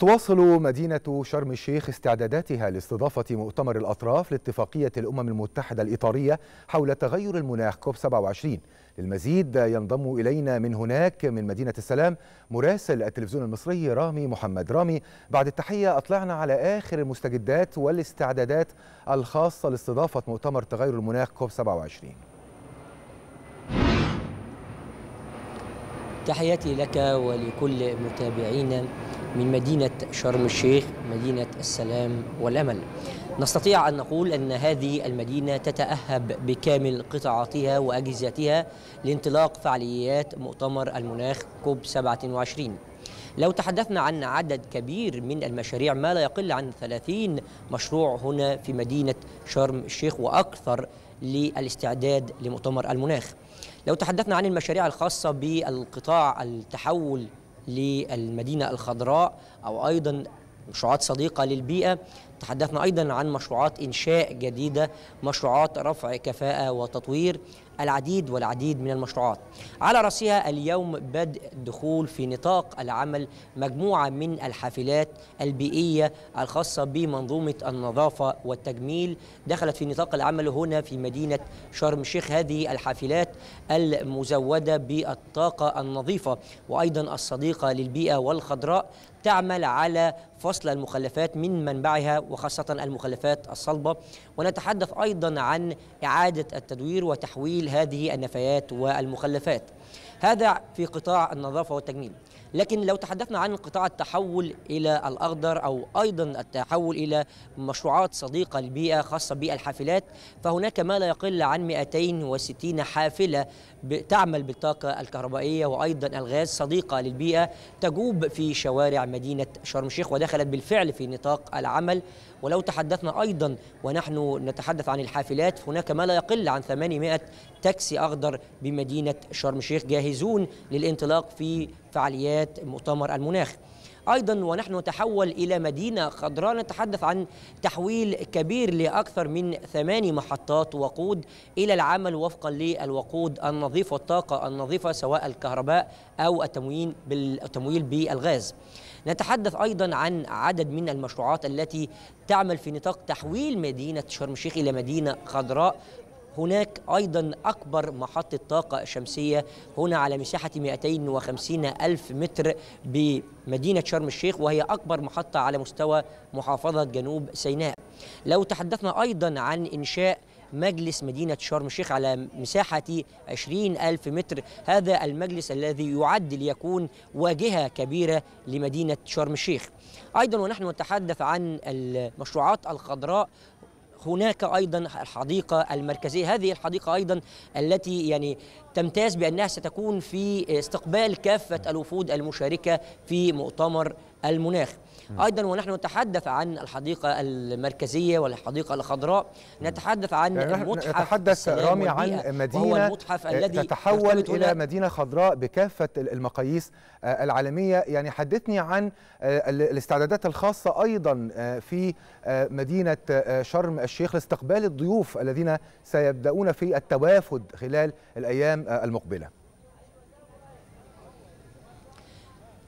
تواصل مدينة شرم الشيخ استعداداتها لاستضافة مؤتمر الأطراف لاتفاقية الأمم المتحدة الإطارية حول تغير المناخ كوب 27 للمزيد ينضم إلينا من هناك من مدينة السلام مراسل التلفزيون المصري رامي محمد رامي بعد التحية أطلعنا على آخر المستجدات والاستعدادات الخاصة لاستضافة مؤتمر تغير المناخ كوب 27 تحياتي لك ولكل متابعينا من مدينة شرم الشيخ مدينة السلام والأمل نستطيع أن نقول أن هذه المدينة تتأهب بكامل قطاعاتها وأجهزتها لانطلاق فعاليات مؤتمر المناخ كوب 27 لو تحدثنا عن عدد كبير من المشاريع ما لا يقل عن 30 مشروع هنا في مدينة شرم الشيخ وأكثر للاستعداد لمؤتمر المناخ لو تحدثنا عن المشاريع الخاصة بالقطاع التحول للمدينة الخضراء أو أيضا مشروعات صديقة للبيئة تحدثنا أيضا عن مشروعات إنشاء جديدة مشروعات رفع كفاءة وتطوير العديد والعديد من المشروعات على رأسها اليوم بدء الدخول في نطاق العمل مجموعة من الحافلات البيئية الخاصة بمنظومة النظافة والتجميل دخلت في نطاق العمل هنا في مدينة شرم الشيخ هذه الحافلات المزودة بالطاقة النظيفة وأيضا الصديقة للبيئة والخضراء تعمل على فصل المخلفات من منبعها وخاصة المخلفات الصلبة ونتحدث أيضا عن إعادة التدوير وتحويل هذه النفايات والمخلفات هذا في قطاع النظافة والتجميل لكن لو تحدثنا عن قطاع التحول إلى الأخضر أو أيضا التحول إلى مشروعات صديقة للبيئة خاصة بالحافلات فهناك ما لا يقل عن 260 حافلة تعمل بالطاقة الكهربائية وأيضا الغاز صديقة للبيئة تجوب في شوارع مدينة شرم الشيخ ودخلت بالفعل في نطاق العمل ولو تحدثنا أيضا ونحن نتحدث عن الحافلات فهناك ما لا يقل عن 800 تاكسي أخضر بمدينة شرم الشيخ المريخ جاهزون للانطلاق في فعاليات مؤتمر المناخ ايضا ونحن نتحول الى مدينه خضراء نتحدث عن تحويل كبير لاكثر من ثماني محطات وقود الى العمل وفقا للوقود النظيف والطاقه النظيفه سواء الكهرباء او التموين بالتمويل بالغاز نتحدث ايضا عن عدد من المشروعات التي تعمل في نطاق تحويل مدينه شرم الشيخ الى مدينه خضراء هناك أيضا أكبر محطة طاقة شمسية هنا على مساحة 250 ألف متر بمدينة شرم الشيخ وهي أكبر محطة على مستوى محافظة جنوب سيناء لو تحدثنا أيضا عن إنشاء مجلس مدينة شرم الشيخ على مساحة 20 ألف متر هذا المجلس الذي يعد ليكون واجهة كبيرة لمدينة شرم الشيخ أيضا ونحن نتحدث عن المشروعات الخضراء هناك ايضا الحديقه المركزيه هذه الحديقه ايضا التي يعني تمتاز بانها ستكون في استقبال كافه الوفود المشاركه في مؤتمر المناخ ايضا ونحن نتحدث عن الحديقه المركزيه والحديقه الخضراء نتحدث عن يعني المتحف نتحدث رامي عن مدينه المتحف آه، الذي تتحول الى مدينه خضراء بكافه المقاييس آه، العالميه يعني حدثني عن آه، الاستعدادات الخاصه ايضا في مدينه شرم الشيخ لاستقبال الضيوف الذين سيبداون في التوافد خلال الايام المقبله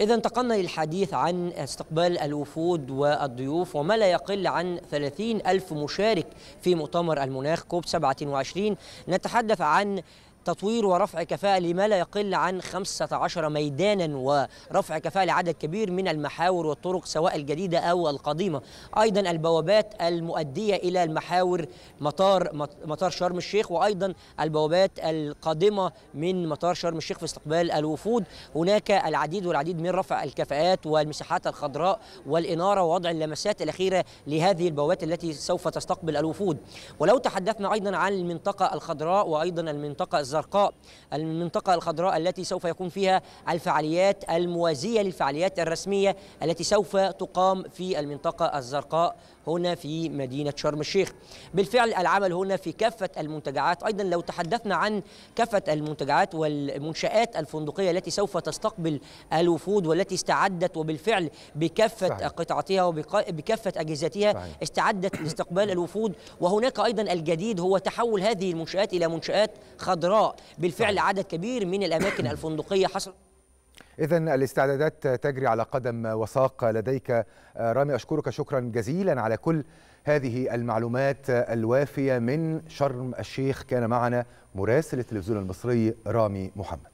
إذا انتقلنا للحديث عن استقبال الوفود والضيوف وما لا يقل عن 30 ألف مشارك في مؤتمر المناخ كوب 27 نتحدث عن تطوير ورفع كفاءة لما لا يقل عن 15 ميدانا ورفع كفاءة لعدد كبير من المحاور والطرق سواء الجديدة أو القديمة أيضا البوابات المؤدية إلى المحاور مطار مطار شرم الشيخ وأيضا البوابات القادمة من مطار شرم الشيخ في استقبال الوفود هناك العديد والعديد من رفع الكفاءات والمساحات الخضراء والإنارة ووضع اللمسات الأخيرة لهذه البوابات التي سوف تستقبل الوفود ولو تحدثنا أيضا عن المنطقة الخضراء وأيضا المنطقة الزرقاء المنطقة الخضراء التي سوف يكون فيها الفعاليات الموازية للفعاليات الرسمية التي سوف تقام في المنطقة الزرقاء هنا في مدينة شرم الشيخ بالفعل العمل هنا في كافة المنتجعات أيضا لو تحدثنا عن كافة المنتجعات والمنشآت الفندقية التي سوف تستقبل الوفود والتي استعدت وبالفعل بكافة صحيح. قطعتها وبكافة أجهزتها صحيح. استعدت لاستقبال الوفود وهناك أيضا الجديد هو تحول هذه المنشآت إلى منشآت خضراء بالفعل عدد كبير من الأماكن الفندقية حصل إذا الاستعدادات تجري على قدم وساق لديك آه، رامي أشكرك شكرا جزيلا على كل هذه المعلومات الوافية من شرم الشيخ كان معنا مراسل التلفزيون المصري رامي محمد